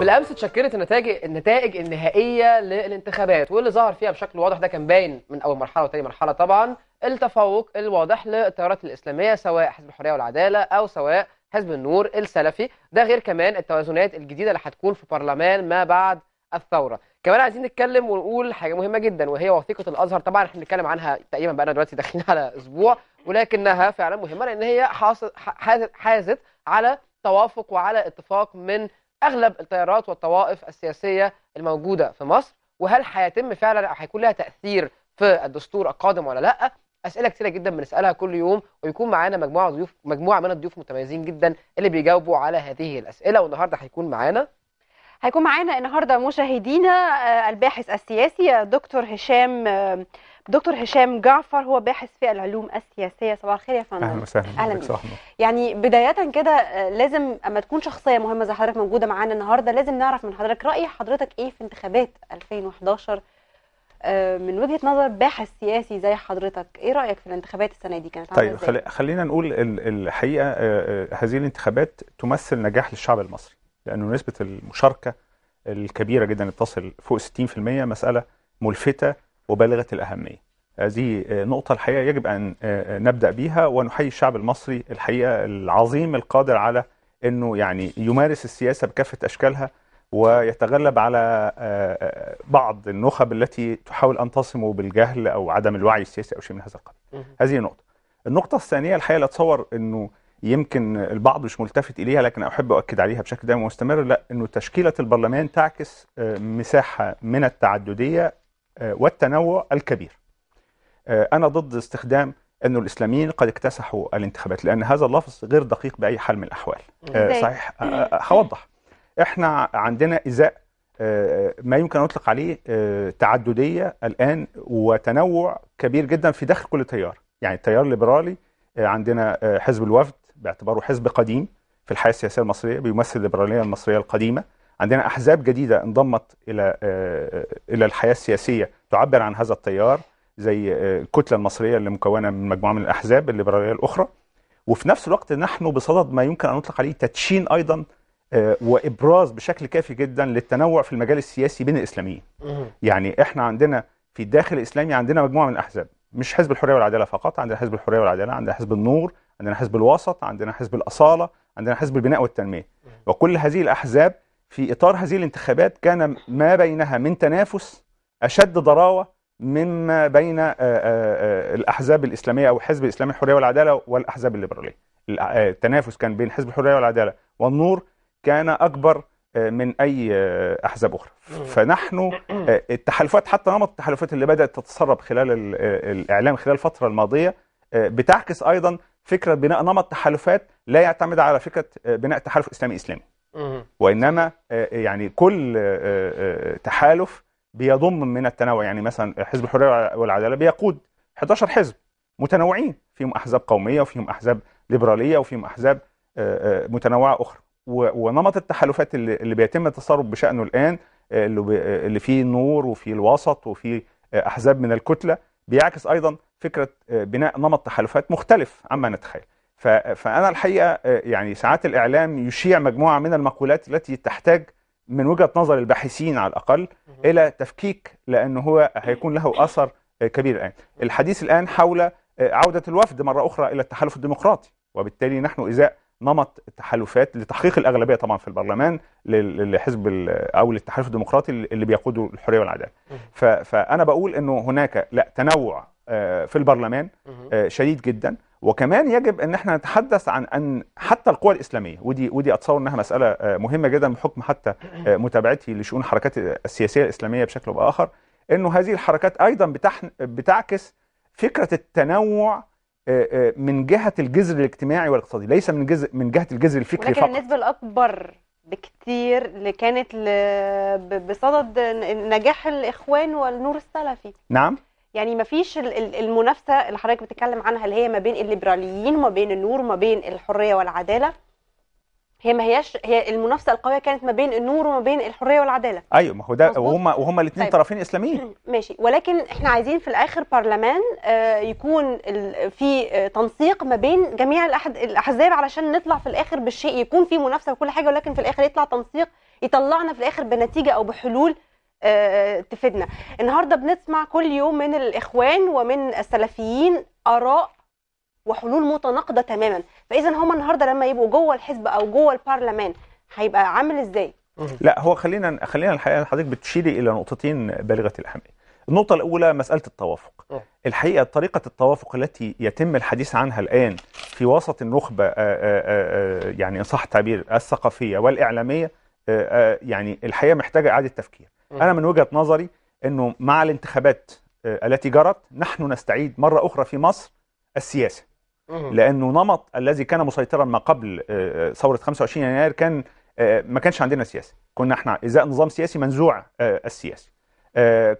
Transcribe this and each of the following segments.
بالامس تشكلت النتائج النتائج النهائيه للانتخابات واللي ظهر فيها بشكل واضح ده كان باين من اول مرحله وثاني مرحله طبعا التفوق الواضح للتيارات الاسلاميه سواء حزب الحريه والعداله او سواء حزب النور السلفي ده غير كمان التوازنات الجديده اللي هتكون في برلمان ما بعد الثوره كمان عايزين نتكلم ونقول حاجه مهمه جدا وهي وثيقه الازهر طبعا احنا بنتكلم عنها تقريبا بقى دلوقتي داخلين على اسبوع ولكنها فعلا مهمه لان هي حازت على توافق وعلى اتفاق من اغلب التيارات والطوائف السياسيه الموجوده في مصر وهل هيتم فعلا او هيكون لها تاثير في الدستور القادم ولا لا اسئله كتيره جدا بنسالها كل يوم ويكون معانا مجموعه ضيوف مجموعه من الضيوف متميزين جدا اللي بيجاوبوا على هذه الاسئله والنهارده هيكون معانا هيكون معانا النهارده مشاهدينا آه، الباحث السياسي آه، دكتور هشام آه، دكتور هشام جعفر هو باحث في العلوم السياسيه صباح الخير يا فندم اهلا وسهلا اهلا يعني بدايه كده آه، لازم اما تكون شخصيه مهمه زي حضرتك موجوده معانا النهارده لازم نعرف من حضرتك راي حضرتك ايه في انتخابات 2011 آه، من وجهه نظر باحث سياسي زي حضرتك ايه رايك في الانتخابات السنه دي كانت طيب زي؟ خلينا نقول الحقيقه آه، هذه الانتخابات تمثل نجاح للشعب المصري لانه نسبه المشاركه الكبيره جدا اللي بتصل فوق 60% مساله ملفته وبالغة الأهمية هذه نقطة الحقيقة يجب أن نبدأ بيها ونحيي الشعب المصري الحقيقة العظيم القادر على أنه يعني يمارس السياسة بكافة أشكالها ويتغلب على بعض النخب التي تحاول أن تصمه بالجهل أو عدم الوعي السياسي أو شيء من هذا القبيل هذه نقطة النقطة الثانية الحقيقة لا أتصور أنه يمكن البعض مش ملتفت إليها لكن أحب أؤكد عليها بشكل دائم ومستمر لا أنه تشكيلة البرلمان تعكس مساحة من التعددية آه، والتنوع الكبير آه، أنا ضد استخدام أن الإسلاميين قد اكتسحوا الانتخابات لأن هذا اللفظ غير دقيق بأي حال من الأحوال آه، صحيح هوضح إحنا عندنا إزاء ما يمكن أن أطلق عليه تعددية الآن وتنوع كبير جدا في داخل كل تيار يعني التيار الليبرالي عندنا حزب الوفد باعتباره حزب قديم في الحياة السياسية المصرية بيمثل الليبرالية المصرية القديمة عندنا احزاب جديده انضمت الى آه، آه، الى الحياه السياسيه تعبر عن هذا التيار زي آه، الكتله المصريه اللي مكونه من مجموعه من الاحزاب الليبراليه الاخرى وفي نفس الوقت نحن بصدد ما يمكن ان نطلق عليه تدشين ايضا وابراز بشكل كافي جدا للتنوع في المجال السياسي بين الاسلاميين. يعني احنا عندنا في الداخل الاسلامي عندنا مجموعه من الاحزاب مش حزب الحريه والعداله فقط، عندنا حزب الحريه والعداله، عندنا حزب النور، عندنا حزب الوسط، عندنا حزب الاصاله، عندنا حزب البناء والتنميه. وكل هذه الاحزاب في إطار هذه الانتخابات كان ما بينها من تنافس أشد ضراوة مما بين آه، آه، آه، الأحزاب الإسلامية أو حزب الإسلام الحرية والعدالة والأحزاب الليبرالية التنافس كان بين حزب الحرية والعدالة والنور كان أكبر من أي أحزاب أخرى فنحن التحالفات حتى نمط التحالفات اللي بدأت تتسرب خلال الإعلام خلال الفترة الماضية بتعكس أيضا فكرة بناء نمط تحالفات لا يعتمد على فكرة بناء تحالف إسلامي إسلامي وانما آه، آه، يعني كل آه، تحالف بيضم من التنوع يعني مثلا حزب الحريه والعداله بيقود 11 حزب متنوعين فيهم احزاب قوميه وفيهم احزاب ليبراليه وفيهم احزاب متنوعه اخرى ونمط التحالفات اللي بيتم التصرف بشانه الان اللي فيه النور وفيه الوسط وفيه احزاب من الكتله بيعكس ايضا فكره بناء نمط تحالفات مختلف عما نتخيل فانا الحقيقه آه، يعني ساعات الاعلام يشيع مجموعه من المقولات التي تحتاج من وجهه نظر الباحثين على الاقل الى تفكيك لان هو هيكون له اثر آه، كبير الان. يعني الحديث الان حول آه، عوده الوفد مره اخرى الى التحالف الديمقراطي وبالتالي نحن ازاء نمط التحالفات لتحقيق الاغلبيه طبعا في البرلمان للحزب او للتحالف الديمقراطي اللي بيقوده الحريه والعداله. فانا بقول انه هناك لا تنوع في البرلمان شديد جدا وكمان يجب ان احنا نتحدث عن ان حتى القوى الاسلاميه ودي ودي اتصور انها مساله آه، مهمه جدا بحكم حتى آه، متابعتي لشؤون الحركات السياسيه الاسلاميه بشكل او باخر انه هذه الحركات ايضا بتحن بتعكس فكره التنوع آه، من جهه الجذر الاجتماعي والاقتصادي ليس من جزء من جهه الجذر الفكري ولكن فقط النسبه الاكبر بكثير اللي كانت بصدد نجاح الاخوان والنور السلفي نعم يعني ما فيش المنافسه اللي حضرتك بتتكلم عنها اللي هي ما بين الليبراليين وما بين النور وما بين الحريه والعداله هي ما هياش هي المنافسه القويه كانت ما بين النور وما بين الحريه والعداله ايوه ما هو ده وهم وهم الاثنين طيب. طرفين اسلاميين ماشي ولكن احنا عايزين في الاخر برلمان آه، يكون في تنسيق ما بين جميع الاحزاب علشان نطلع في الاخر بالشيء يكون في منافسه وكل حاجه ولكن في الاخر يطلع تنسيق يطلعنا في الاخر بنتيجه او بحلول آه، تفيدنا النهارده بنسمع كل يوم من الاخوان ومن السلفيين اراء وحلول متناقضه تماما فاذا هما النهارده لما يبقوا جوه الحزب او جوه البرلمان هيبقى عامل ازاي لا هو خلينا خلينا الحقيقه حضرتك بتشيري الى نقطتين بالغه الاهميه النقطة الأولى مسألة التوافق الحقيقة طريقة التوافق التي يتم الحديث عنها الآن في وسط النخبة آآ آه، آآ آه، يعني إن صح التعبير الثقافية والإعلامية يعني الحقيقة محتاجة إعادة تفكير انا من وجهه نظري انه مع الانتخابات آه، التي جرت نحن نستعيد مره اخرى في مصر السياسه لانه نمط الذي كان مسيطرا ما قبل آه، آه، ثوره 25 يناير كان ما كانش عندنا سياسه كنا احنا ازاء نظام سياسي منزوع السياسه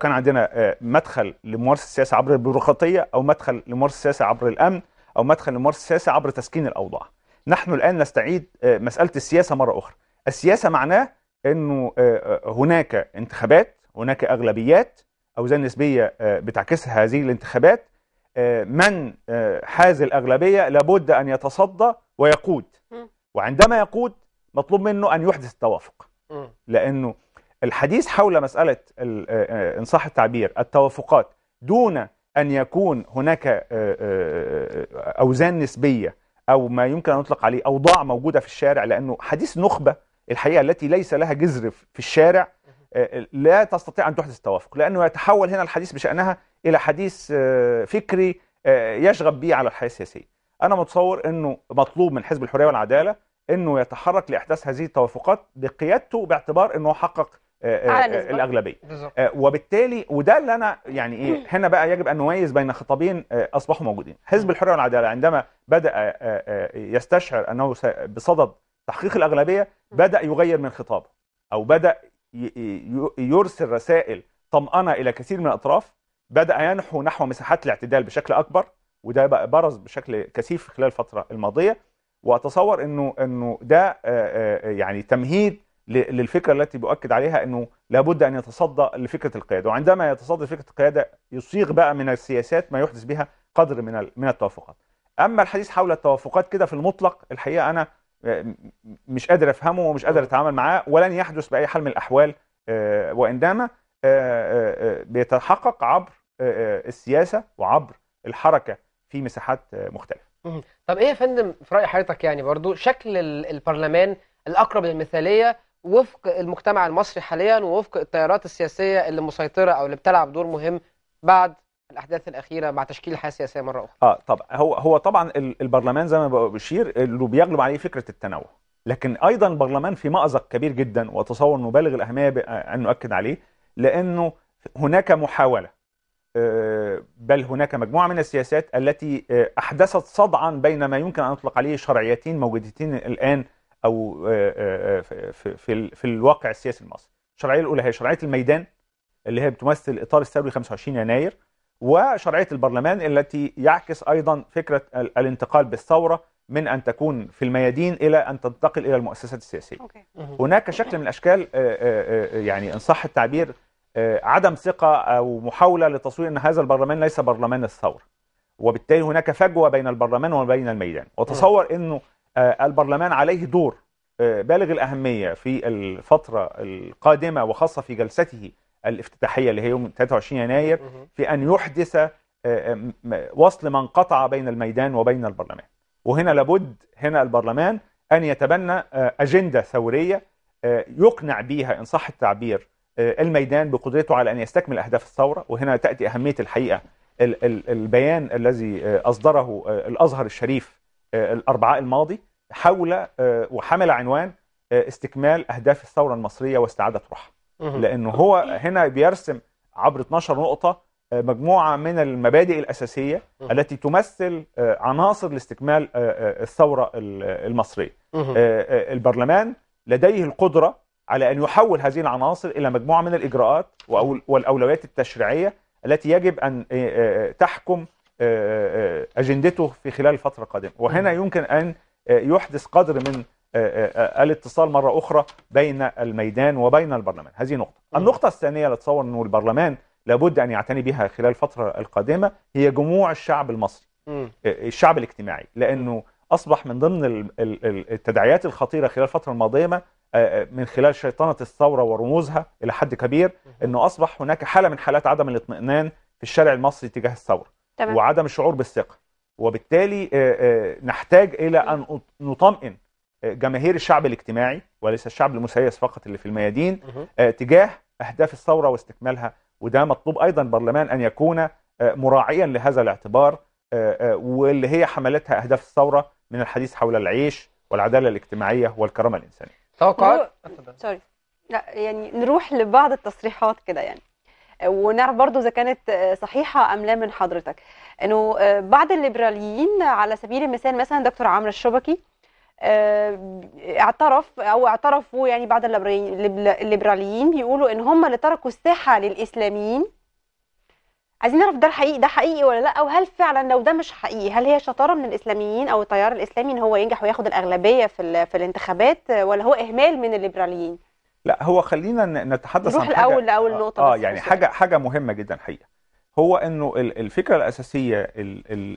كان عندنا مدخل لممارسه السياسه عبر البيروقراطيه او مدخل لممارسه السياسه عبر الامن او مدخل لممارسه السياسه عبر تسكين الاوضاع نحن الان نستعيد مساله السياسه مره اخرى السياسه معناه انه آه، آه، هناك انتخابات هناك اغلبيات اوزان نسبيه آه، بتعكس هذه الانتخابات من حاز الاغلبيه لابد ان يتصدى ويقود وعندما يقود مطلوب منه ان يحدث التوافق لانه الحديث حول مساله ان صح التعبير التوافقات دون ان يكون هناك اوزان نسبيه او ما يمكن ان نطلق عليه اوضاع موجوده في الشارع لانه حديث نخبه الحقيقه التي ليس لها جذر في الشارع آه، آه، لا تستطيع ان تحدث التوافق لانه يتحول هنا الحديث بشانها الى حديث آه، فكري يشغب به على الحياه السياسيه. انا متصور انه مطلوب من حزب الحريه والعداله انه يتحرك لاحداث هذه التوافقات بقيادته باعتبار انه حقق الاغلبيه وبالتالي وده اللي انا يعني ايه هنا بقى يجب ان نميز بين خطابين اصبحوا موجودين حزب الحريه والعداله عندما بدا يستشعر انه بصدد تحقيق الأغلبية بدأ يغير من خطابه أو بدأ يرسل رسائل طمأنة إلى كثير من الأطراف بدأ ينحو نحو مساحات الاعتدال بشكل أكبر وده بقى برز بشكل كثيف خلال الفترة الماضية وأتصور أنه أنه ده آه، آه، آه، يعني تمهيد للفكرة التي بؤكد عليها أنه لابد أن يتصدى لفكرة القيادة وعندما يتصدى لفكرة القيادة يصيغ بقى من السياسات ما يحدث بها قدر من من التوافقات أما الحديث حول التوافقات كده في المطلق الحقيقة أنا آه، مش قادر افهمه ومش قادر اتعامل معاه ولن يحدث باي حال من الاحوال آه، واندما آه، بيتحقق عبر السياسه وعبر الحركه في مساحات مختلفه. طب ايه يا فندم في راي حضرتك يعني برضو شكل البرلمان الاقرب للمثاليه وفق المجتمع المصري حاليا ووفق التيارات السياسيه اللي مسيطره او اللي بتلعب دور مهم بعد الاحداث الاخيره مع تشكيل الحياه السياسيه مره اخرى اه طبعا هو هو طبعا البرلمان زي ما بشير اللي بيغلب عليه فكره التنوع لكن ايضا البرلمان في مازق كبير جدا واتصور مبالغ الاهميه آه، ان نؤكد عليه لانه هناك محاوله آه، بل هناك مجموعه من السياسات التي آه، احدثت صدعا بين ما يمكن ان نطلق عليه شرعيتين موجودتين الان او في في الواقع السياسي المصري. الشرعيه الاولى هي شرعيه الميدان اللي هي بتمثل اطار الثوري 25 يناير وشرعية البرلمان التي يعكس أيضا فكرة الانتقال بالثورة من أن تكون في الميادين إلى أن تنتقل إلى المؤسسات السياسية هناك شكل من الأشكال آه، آه، آه، يعني إن صح التعبير عدم ثقة أو محاولة لتصوير أن هذا البرلمان ليس برلمان الثورة وبالتالي هناك فجوة بين البرلمان وبين الميدان وتصور أنه البرلمان عليه دور بالغ الأهمية في الفترة القادمة وخاصة في جلسته الافتتاحيه اللي هي يوم 23 يناير في ان يحدث آه، وصل من قطع بين الميدان وبين البرلمان وهنا لابد هنا البرلمان ان يتبنى آه، اجنده ثوريه آه، يقنع بها ان صح التعبير الميدان بقدرته على ان يستكمل اهداف الثوره وهنا تاتي اهميه الحقيقه البيان الذي اصدره الازهر الشريف الاربعاء الماضي حول وحمل عنوان استكمال اهداف الثوره المصريه واستعاده روحها لانه هو هنا بيرسم عبر 12 نقطه آه، مجموعه من المبادئ الاساسيه التي تمثل آه، عناصر لاستكمال آه، الثوره المصريه البرلمان لديه القدره على ان يحول هذه العناصر الى مجموعه من الاجراءات والاولويات التشريعيه التي يجب ان تحكم اجندته في خلال الفتره القادمه وهنا يمكن ان يحدث قدر من آه، آه، آه، الاتصال مرة أخرى بين الميدان وبين البرلمان هذه نقطة النقطة الثانية اللي تصور أنه البرلمان لابد أن يعتني بها خلال الفترة القادمة هي جموع الشعب المصري الشعب الاجتماعي لأنه أصبح من ضمن التداعيات الخطيرة خلال الفترة الماضية من خلال شيطنة الثورة ورموزها إلى حد كبير أنه أصبح هناك حالة من حالات عدم الاطمئنان في الشارع المصري تجاه الثورة تمام. وعدم الشعور بالثقة وبالتالي نحتاج إلى أن نطمئن جماهير الشعب الاجتماعي وليس الشعب المسيس فقط اللي في الميادين آه، تجاه أهداف الثورة واستكمالها وده مطلوب أيضا برلمان أن يكون آه، مراعيا لهذا الاعتبار آه، واللي هي حملتها أهداف الثورة من الحديث حول العيش والعدالة الاجتماعية والكرامة الإنسانية توقعات؟ سوري لا يعني نروح لبعض التصريحات كده يعني ونعرف برضو اذا كانت صحيحه ام لا من حضرتك انه بعض الليبراليين على سبيل المثال مثلا دكتور عمرو الشبكي آه، اعترف او اعترفوا يعني بعض الليبراليين بيقولوا ان هم اللي تركوا الساحه للاسلاميين عايزين نعرف ده الحقيقي ده حقيقي ولا لا وهل فعلا لو ده مش حقيقي هل هي شطاره من الاسلاميين او التيار الاسلامي ان هو ينجح وياخد الاغلبيه في في الانتخابات ولا هو اهمال من الليبراليين لا هو خلينا نتحدث عن حاجه الاول لاول آه، نقطه اه يعني حاجه حاجه مهمه جدا حقيقه هو انه الفكره الاساسيه ال ال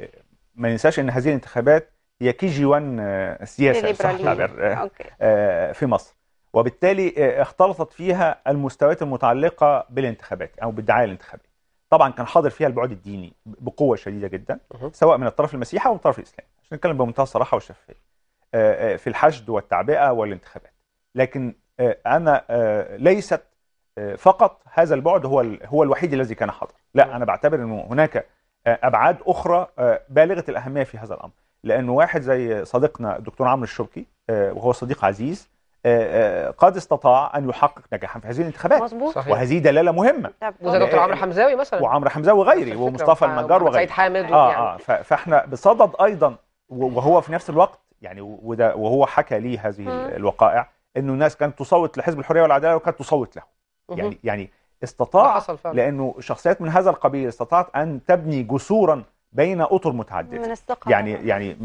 ال ما ننساش ان هذه الانتخابات هي كي جي 1 آه، سياسه صح تعبير آه، آه، في مصر وبالتالي اختلطت فيها المستويات المتعلقه بالانتخابات او بالدعايه الانتخابيه طبعا كان حاضر فيها البعد الديني بقوه شديده جدا سواء من الطرف المسيحي او من الطرف الاسلامي عشان نتكلم بمنتهى الصراحه والشفافيه في الحشد والتعبئه والانتخابات لكن انا ليست فقط هذا البعد هو هو الوحيد الذي كان حاضر لا انا بعتبر انه هناك ابعاد اخرى بالغه الاهميه في هذا الامر لانه واحد زي صديقنا الدكتور عمرو الشركي آه، وهو صديق عزيز آه، آه، قد استطاع ان يحقق نجاحا في هذه الانتخابات مظبوط وهذه دلاله مهمه وزي دكتور عمرو حمزاوي مثلا وعمرو حمزاوي وغيري ومصطفى المنجار وغيري سيد حامد آه, يعني. اه فاحنا بصدد ايضا وهو في نفس الوقت يعني وده وهو حكى لي هذه الوقائع انه الناس كانت تصوت لحزب الحريه والعداله وكانت تصوت له يعني يعني استطاع لانه شخصيات من هذا القبيل استطاعت ان تبني جسورا بين اطر متعدده من يعني يعني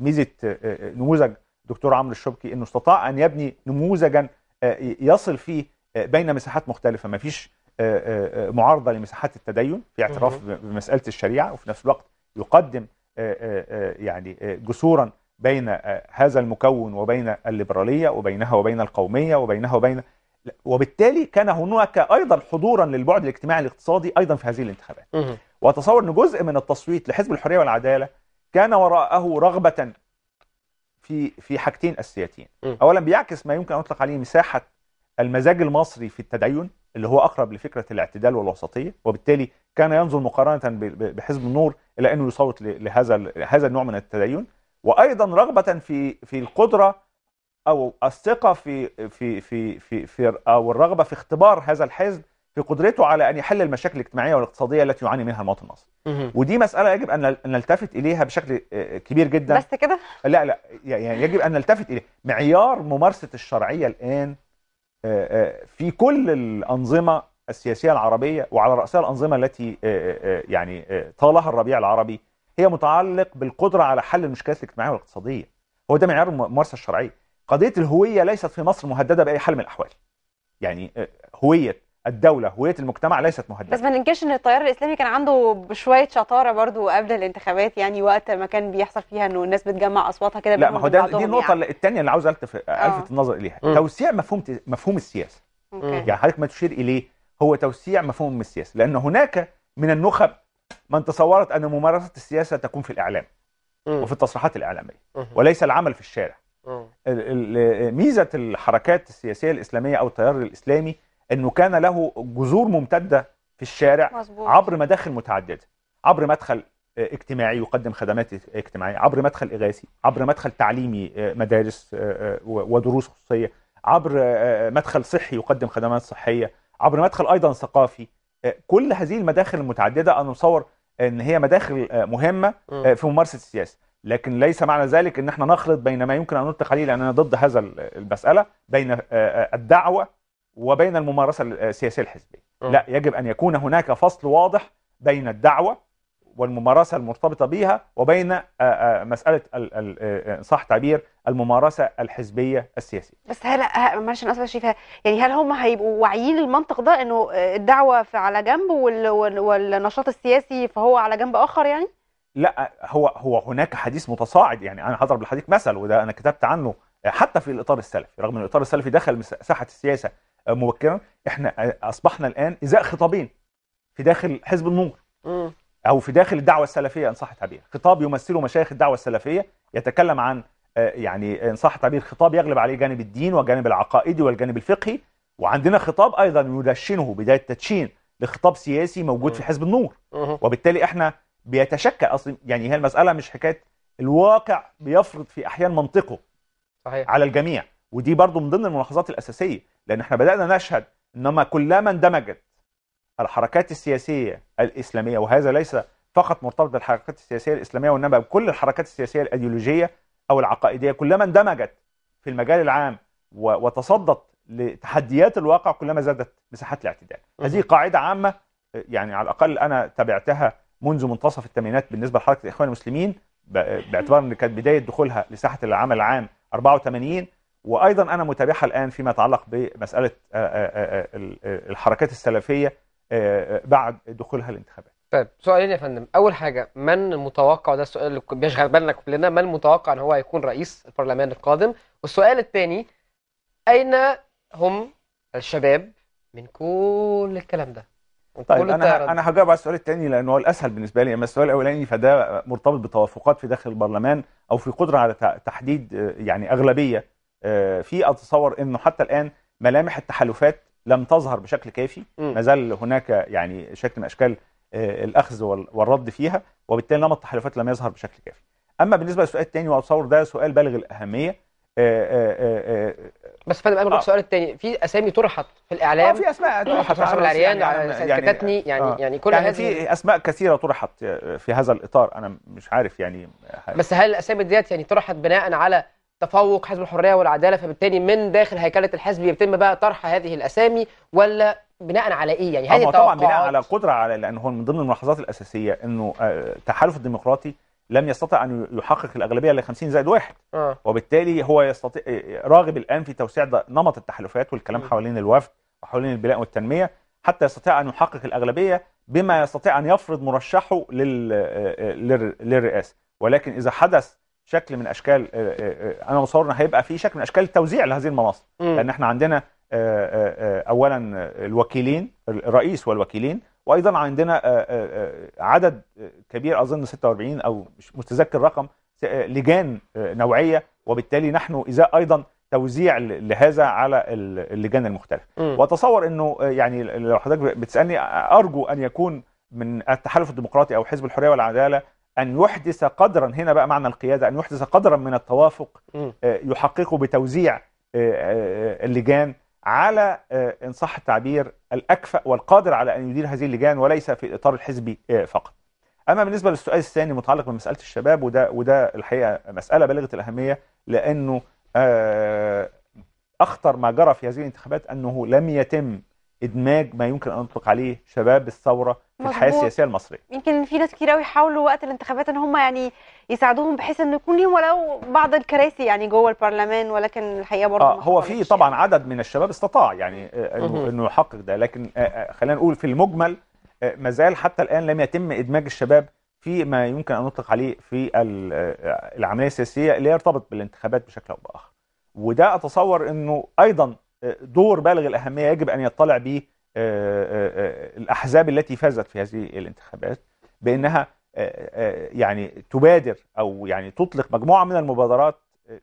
ميزه آه، آه، نموذج دكتور عمرو الشبكي انه استطاع ان يبني نموذجا آه، يصل فيه بين مساحات مختلفه ما فيش معارضه لمساحات التدين في اعتراف بمساله الشريعه وفي نفس الوقت يقدم يعني جسورا بين هذا المكون وبين الليبراليه وبينها وبين القوميه وبينها وبين وبالتالي كان هناك ايضا حضورا للبعد الاجتماعي الاقتصادي ايضا في هذه الانتخابات واتصور ان جزء من التصويت لحزب الحريه والعداله كان وراءه رغبه في في حاجتين اساسيتين اولا بيعكس ما يمكن ان اطلق عليه مساحه المزاج المصري في التدين اللي هو اقرب لفكره الاعتدال والوسطيه وبالتالي كان ينظر مقارنه بحزب النور الى انه يصوت لهذا هذا النوع من التدين وايضا رغبه في في القدره او الثقه في في في في, في او الرغبه في اختبار هذا الحزب في قدرته على ان يحل المشاكل الاجتماعيه والاقتصاديه التي يعاني منها المواطن المصري ودي مساله يجب ان نلتفت اليها بشكل آه، كبير جدا بس كده لا لا يعني يجب ان نلتفت اليه معيار ممارسه الشرعيه الان آه، آه، في كل الانظمه السياسيه العربيه وعلى راسها الانظمه التي يعني طالها الربيع العربي هي متعلق بالقدره على حل المشكلات الاجتماعيه والاقتصاديه هو ده معيار الممارسه الشرعيه قضيه الهويه ليست في مصر مهدده باي حال من الاحوال يعني هويه الدولة هوية المجتمع ليست مهددة بس ما ننكرش ان التيار الاسلامي كان عنده شوية شطارة برضو قبل الانتخابات يعني وقت ما كان بيحصل فيها انه الناس بتجمع اصواتها كده لا ما هو ده دي يعني. النقطة يعني. الثانية اللي عاوز آه. الفت النظر اليها م. توسيع مفهوم مفهوم السياسة يعني حضرتك ما تشير اليه هو توسيع مفهوم السياسة لان هناك من النخب من تصورت ان ممارسة السياسة تكون في الاعلام م. وفي التصريحات الاعلامية م. وليس العمل في الشارع ميزة الحركات السياسية الاسلامية او التيار الاسلامي انه كان له جذور ممتده في الشارع مزبوط. عبر مداخل متعدده عبر مدخل آه، اجتماعي يقدم خدمات اجتماعيه عبر مدخل اغاثي عبر مدخل تعليمي آه، مدارس آه، ودروس خصوصيه عبر مدخل صحي يقدم خدمات صحيه عبر مدخل ايضا ثقافي كل هذه المداخل المتعدده انا مصور ان هي مداخل مهمه في ممارسه السياسه لكن ليس معنى ذلك ان احنا نخلط بين ما يمكن ان نطلق عليه لان انا ضد هذا المساله بين الدعوه وبين الممارسة آه، السياسية الحزبية آه. لا يجب أن يكون هناك فصل واضح بين الدعوة والممارسة المرتبطة بها وبين آه، مسألة صح تعبير الممارسة الحزبية السياسية بس هل معلش أنا اسف يعني هل هم هيبقوا واعيين المنطق ده إنه الدعوة على جنب والنشاط السياسي فهو على جنب آخر يعني؟ لا هو هو هناك حديث متصاعد يعني أنا هضرب لحضرتك مثل وده أنا كتبت عنه حتى في الإطار السلفي رغم أن الإطار السلفي دخل ساحة السياسة مبكرا احنا اصبحنا الان ازاء خطابين في داخل حزب النور او في داخل الدعوه السلفيه ان صح التعبير خطاب يمثله مشايخ الدعوه السلفيه يتكلم عن آه، يعني ان صح التعبير خطاب يغلب عليه جانب الدين والجانب العقائدي والجانب الفقهي وعندنا خطاب ايضا يدشنه بدايه تدشين لخطاب سياسي موجود في حزب النور وبالتالي احنا بيتشكل اصلا يعني هي المساله مش حكايه الواقع بيفرض في احيان منطقه صحيح. على الجميع ودي برضو من ضمن الملاحظات الأساسية لأن احنا بدأنا نشهد إنما كلما اندمجت الحركات السياسية الإسلامية وهذا ليس فقط مرتبط بالحركات السياسية الإسلامية وإنما بكل الحركات السياسية الأيديولوجية أو العقائدية كلما اندمجت في المجال العام وتصدت لتحديات الواقع كلما زادت مساحات الاعتدال هذه قاعدة عامة يعني على الأقل أنا تابعتها منذ منتصف الثمانينات بالنسبة لحركة الإخوان المسلمين باعتبار أن كانت بداية دخولها لساحة العمل العام 84 وايضا انا متابعها الان فيما يتعلق بمساله آه، آه، آه، الحركات السلفيه بعد دخولها الانتخابات طيب سؤالين يا فندم اول حاجه من المتوقع ده السؤال اللي بيشغل بالنا كلنا من المتوقع ان هو هيكون رئيس البرلمان القادم والسؤال الثاني اين هم الشباب من كل الكلام ده طيب انا انا هجاوب على السؤال الثاني لانه هو الاسهل بالنسبه لي اما السؤال الاولاني فده مرتبط بتوافقات في داخل البرلمان او في قدره على تحديد يعني اغلبيه آه، في اتصور انه حتى الان ملامح التحالفات لم تظهر بشكل كافي ما زال هناك يعني شكل من اشكال آه، الاخذ والرد فيها وبالتالي نمط التحالفات لم يظهر بشكل كافي اما بالنسبه للسؤال الثاني واتصور ده سؤال بالغ الاهميه آآ آه، آآ بس فندم بقى السؤال الثاني في اسامي طرحت في الاعلام اه في اسماء طرحت على العريان يعني يعني كتني يعني آه يعني, يعني،, يعني كل يعني في اسماء كثيره طرحت في هذا الاطار انا مش عارف يعني حاجة. بس هل الاسامي ديت يعني طرحت بناء على تفوق حزب الحريه والعداله فبالتالي من داخل هيكله الحزب يتم بقى طرح هذه الاسامي ولا بناء على ايه يعني هذه طبعا بناء على قدره على لان هو من ضمن الملاحظات الاساسيه انه آه، التحالف الديمقراطي لم يستطع ان يحقق الاغلبيه ل 50 زائد واحد آه. وبالتالي هو يستطيع آه، راغب الان في توسيع نمط التحالفات والكلام أه. حوالين الوفد وحوالين البناء والتنميه حتى يستطيع ان يحقق الاغلبيه بما يستطيع ان يفرض مرشحه آه، للرئاسه ولكن اذا حدث شكل من اشكال آه، آه، آه، انا بصور ان هيبقى في شكل من اشكال التوزيع لهذه المناصب لان احنا عندنا اولا الوكيلين الرئيس والوكيلين وايضا عندنا عدد كبير اظن 46 او مش متذكر رقم لجان نوعيه وبالتالي نحن اذا ايضا توزيع لهذا على اللجان المختلفه واتصور انه يعني لو حضرتك بتسالني ارجو ان يكون من التحالف الديمقراطي او حزب الحريه والعداله أن يحدث قدرا هنا بقى معنى القيادة أن يحدث قدرا من التوافق آه، يحققه بتوزيع آه، آه، اللجان على إن صح التعبير الأكفأ والقادر على أن يدير هذه اللجان وليس في الإطار الحزبي فقط أما بالنسبة للسؤال الثاني متعلق بمسألة الشباب وده, وده الحقيقة مسألة بالغة الأهمية لأنه أخطر ما جرى في هذه الانتخابات أنه لم يتم ادماج ما يمكن ان نطلق عليه شباب الثوره في مزبوط. الحياه السياسيه المصريه يمكن في ناس كتير قوي حاولوا وقت الانتخابات ان هم يعني يساعدوهم بحيث ان يكون ليهم ولو بعض الكراسي يعني جوه البرلمان ولكن الحقيقه برضه آه هو في طبعا يعني. عدد من الشباب استطاع يعني آه، آه، انه, إنه يحقق ده لكن آه، خلينا نقول في المجمل ما زال حتى الان لم يتم ادماج الشباب في ما يمكن ان نطلق عليه في العمليه السياسيه اللي يرتبط بالانتخابات بشكل او باخر وده اتصور انه ايضا دور بالغ الأهمية يجب أن يطلع به آه، آه، آه، الأحزاب التي فازت في هذه الانتخابات بأنها يعني تبادر أو يعني تطلق مجموعة من المبادرات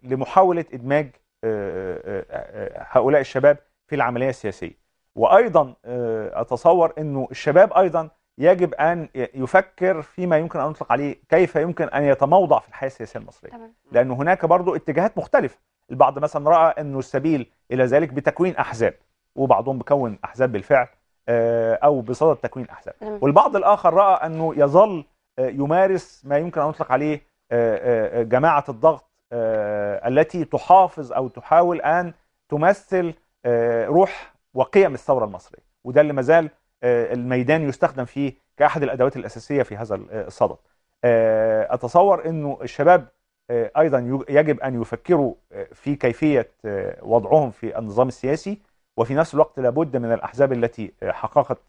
لمحاولة إدماج هؤلاء الشباب في العملية السياسية وأيضا أتصور أنه الشباب أيضا يجب أن يفكر فيما يمكن أن نطلق عليه كيف يمكن أن يتموضع في الحياة السياسية المصرية لأن هناك برضو اتجاهات مختلفة البعض مثلا راى انه السبيل الى ذلك بتكوين احزاب وبعضهم بكون احزاب بالفعل آه، او بصدد تكوين احزاب والبعض الاخر راى انه يظل آه، يمارس ما يمكن ان نطلق عليه آه، جماعه الضغط التي تحافظ او تحاول ان تمثل روح وقيم الثوره المصريه وده اللي مازال الميدان يستخدم فيه كاحد الادوات الاساسيه في هذا الصدد اتصور انه الشباب آه، أيضا يجب أن يفكروا آه، في كيفية آه، وضعهم في النظام السياسي وفي نفس الوقت لابد من الأحزاب التي حققت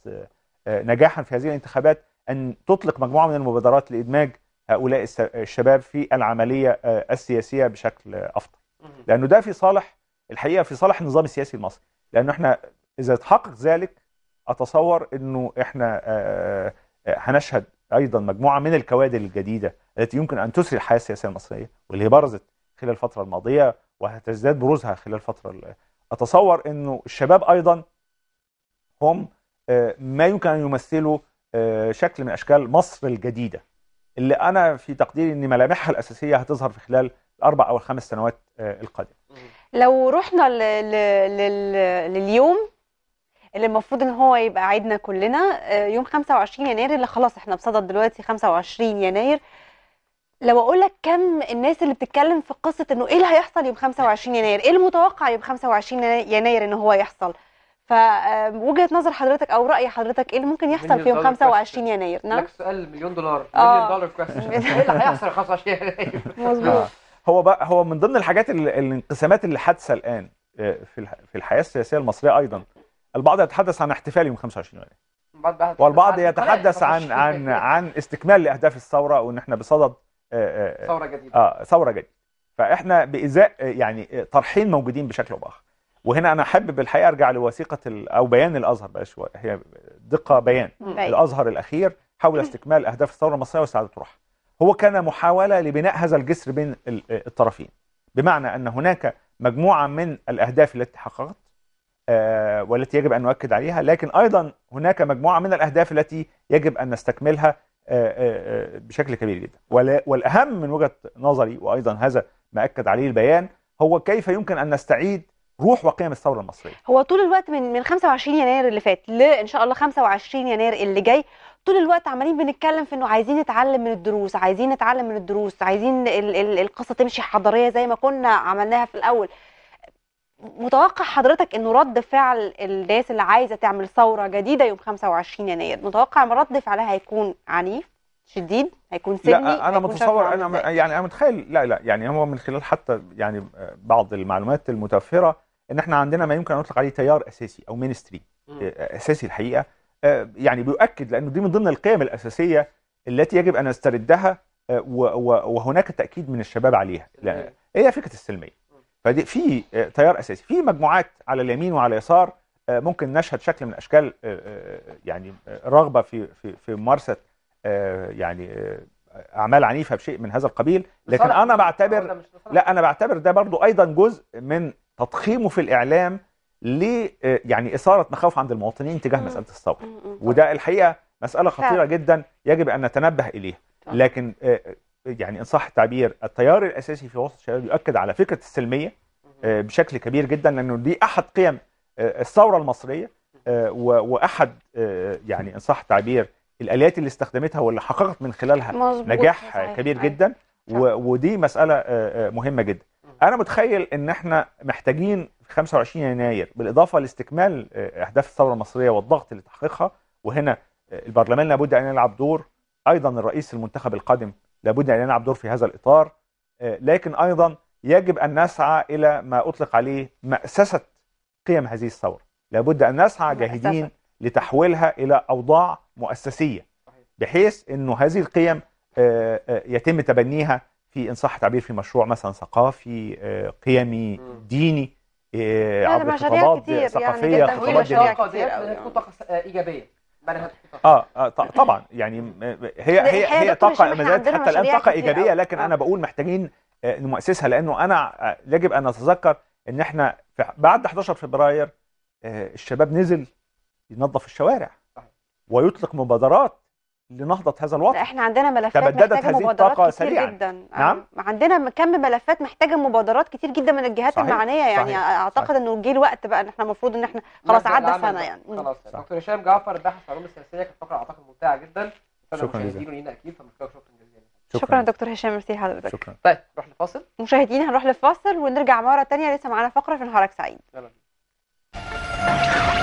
نجاحا في هذه الانتخابات أن تطلق مجموعة من المبادرات لإدماج هؤلاء الشباب في العملية السياسية بشكل أفضل لأنه ده في صالح الحقيقة في صالح النظام السياسي المصري لأنه احنا إذا تحقق ذلك أتصور أنه احنا هنشهد أيضا مجموعة من الكوادر الجديدة التي يمكن أن تسري الحياة السياسية المصرية واللي هي برزت خلال الفترة الماضية وهتزداد بروزها خلال الفترة أتصور أنه الشباب أيضا هم آه، ما يمكن أن يمثلوا آه، شكل من أشكال مصر الجديدة اللي أنا في تقديري أن ملامحها الأساسية هتظهر في خلال الأربع أو الخمس سنوات آه، القادمة لو رحنا لليوم اللي المفروض ان هو يبقى عيدنا كلنا آه، يوم 25 يناير اللي خلاص احنا بصدد دلوقتي 25 يناير لو اقول لك كم الناس اللي بتتكلم في قصه انه ايه اللي هيحصل يوم 25 يناير ايه المتوقع يوم 25 يناير ان هو يحصل فوجهه آه، نظر حضرتك او راي حضرتك ايه اللي ممكن يحصل في يوم 25 يناير نعم لك سؤال مليون دولار آه. مليون دولار كويستشن ايه اللي هيحصل 25 يناير مظبوط هو بقى هو من ضمن الحاجات الانقسامات اللي حادثه الان في الحياه السياسيه المصريه ايضا البعض يتحدث عن احتفال يوم 25 يناير والبعض يتحدث عن عن عن استكمال لاهداف الثوره وان احنا بصدد آه، آه، آه، ثوره جديده اه ثوره جديده فاحنا بازاء يعني طرحين موجودين بشكل او باخر وهنا انا احب بالحقيقه ارجع لوثيقه او بيان الازهر بقى شويه هي دقه بيان الازهر الاخير حول استكمال اهداف الثوره المصريه واستعاده روحها هو كان محاوله لبناء هذا الجسر بين الطرفين بمعنى ان هناك مجموعه من الاهداف التي تحققت آه، والتي يجب أن نؤكد عليها لكن أيضا هناك مجموعة من الأهداف التي يجب أن نستكملها آه، آه، بشكل كبير جدا والأهم من وجهة نظري وأيضا هذا ما أكد عليه البيان هو كيف يمكن أن نستعيد روح وقيم الثوره المصريه هو طول الوقت من من 25 يناير اللي فات لان شاء الله 25 يناير اللي جاي طول الوقت عمالين بنتكلم في انه عايزين نتعلم من الدروس عايزين نتعلم من الدروس عايزين القصه تمشي حضاريه زي ما كنا عملناها في الاول متوقع حضرتك انه رد فعل الناس اللي عايزه تعمل ثوره جديده يوم 25 يناير متوقع رد فعلها هيكون عنيف شديد هيكون سلمي لا انا متصور انا يعني انا متخيل لا لا يعني هو من خلال حتى يعني بعض المعلومات المتوفره ان احنا عندنا ما يمكن ان نطلق عليه تيار اساسي او مينستري آه، آه، اساسي الحقيقه آه، يعني بيؤكد لانه دي من ضمن القيم الاساسيه التي يجب ان نستردها وهناك تاكيد من الشباب عليها هي فكره السلميه فدي في آه، تيار اساسي في مجموعات على اليمين وعلى اليسار آه، ممكن نشهد شكل من اشكال آه، يعني رغبه في في في ممارسه يعني اعمال عنيفه بشيء من هذا القبيل لكن انا بعتبر لا انا بعتبر ده برضو ايضا جزء من تضخيمه في الاعلام ل يعني اثاره مخاوف عند المواطنين تجاه مساله الثوره وده الحقيقه مساله خطيره جدا يجب ان نتنبه اليها لكن يعني ان صح التعبير التيار الاساسي في وسط الشباب يؤكد على فكره السلميه آه، بشكل كبير جدا لانه دي احد قيم آه، الثوره المصريه آه، واحد يعني ان صح التعبير الاليات اللي استخدمتها واللي حققت من خلالها نجاح كبير أيوة. جدا ودي مساله مهمه جدا انا متخيل ان احنا محتاجين 25 يناير بالاضافه لاستكمال اهداف الثوره المصريه والضغط اللي تحققها وهنا البرلمان لابد ان يلعب دور ايضا الرئيس المنتخب القادم لابد يعني أن نلعب دور في هذا الإطار آه، لكن أيضا يجب أن نسعى إلى ما أطلق عليه مأسسة قيم هذه الثورة لابد أن نسعى جاهدين لتحويلها إلى أوضاع مؤسسية بحيث أنه هذه القيم آه، آه، يتم تبنيها في إن صح التعبير في مشروع مثلا ثقافي قيمي ديني عبر خطابات يعني ثقافية خطابات دينية إيجابية اه, آه، طبعا يعني هي هي هي طاقه ما زالت حتى الان طاقه ايجابيه لكن انا آه. بقول محتاجين آه، نؤسسها لانه انا يجب ان اتذكر ان احنا بعد 11 فبراير الشباب نزل ينظف الشوارع ويطلق مبادرات لنهضة هذا الوطن احنا عندنا ملفات تبددت هذه الطاقة سريعا جدا. نعم عندنا كم ملفات محتاجة مبادرات كتير جدا من الجهات صحيح. المعنية يعني صحيح. يعني اعتقد صحيح. انه جه الوقت بقى ان احنا المفروض ان احنا خلاص عدى سنة يعني خلاص دكتور هشام جعفر الباحث علوم العلوم السياسية كانت فقرة اعتقد ممتعة جدا شكرا جزيلا اكيد شكرا جزيلا شكرا, دكتور هشام ميرسي حضرتك شكرا طيب نروح لفاصل مشاهدينا هنروح لفاصل ونرجع مرة تانية لسه معانا فقرة في نهارك سعيد يلا